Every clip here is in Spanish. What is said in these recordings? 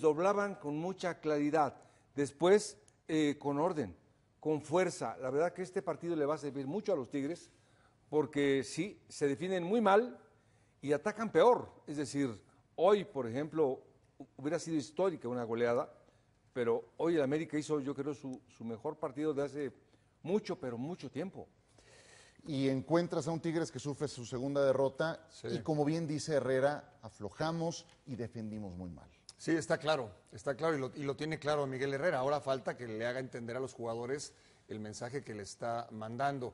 doblaban con mucha claridad, después eh, con orden, con fuerza. La verdad que este partido le va a servir mucho a los Tigres porque sí, se definen muy mal y atacan peor. Es decir, hoy, por ejemplo, hubiera sido histórica una goleada, pero hoy el América hizo, yo creo, su, mejor partido de hace mucho, pero mucho tiempo y encuentras a un Tigres que sufre su segunda derrota y como bien dice Herrera, aflojamos y defendimos muy mal. Sí, está claro, está claro y lo, tiene claro Miguel Herrera. Ahora falta que le haga entender a los jugadores el mensaje que le está mandando.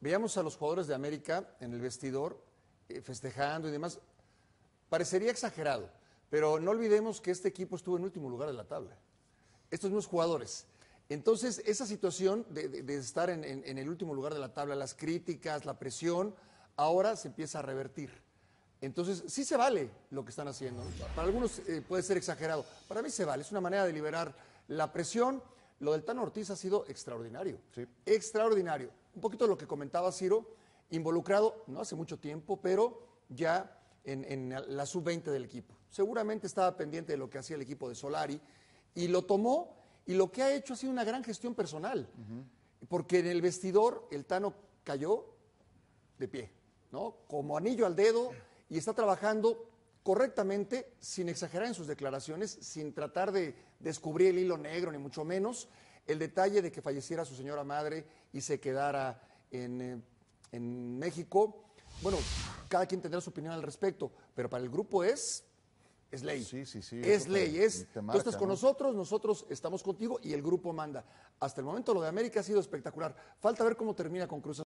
Veamos a los jugadores de América en el vestidor eh, festejando y demás. Parecería exagerado, pero no olvidemos que este equipo estuvo en último lugar de la tabla. Estos mismos jugadores. Entonces, esa situación de, estar en el último lugar de la tabla, las críticas, la presión, ahora se empieza a revertir entonces, sí se vale lo que están haciendo. Para algunos eh, puede ser exagerado. Para mí se vale. Es una manera de liberar la presión. Lo del Tano Ortiz ha sido extraordinario. Extraordinario. Un poquito de lo que comentaba Ciro, involucrado no hace mucho tiempo, pero ya en, la sub-20 del equipo. Seguramente estaba pendiente de lo que hacía el equipo de Solari y lo tomó y lo que ha hecho ha sido una gran gestión personal. Porque en el vestidor el Tano cayó de pie, ¿no? Como anillo al dedo y está trabajando correctamente, sin exagerar en sus declaraciones, sin tratar de descubrir el hilo negro, ni mucho menos, el detalle de que falleciera su señora madre y se quedara en, eh, México. Bueno, cada quien tendrá su opinión al respecto, pero para el grupo es es ley. Sí, sí, sí. Es ley, es. tú estás con nosotros, nosotros estamos contigo y el grupo manda. Hasta el momento lo de América ha sido espectacular. Falta ver cómo termina con Cruz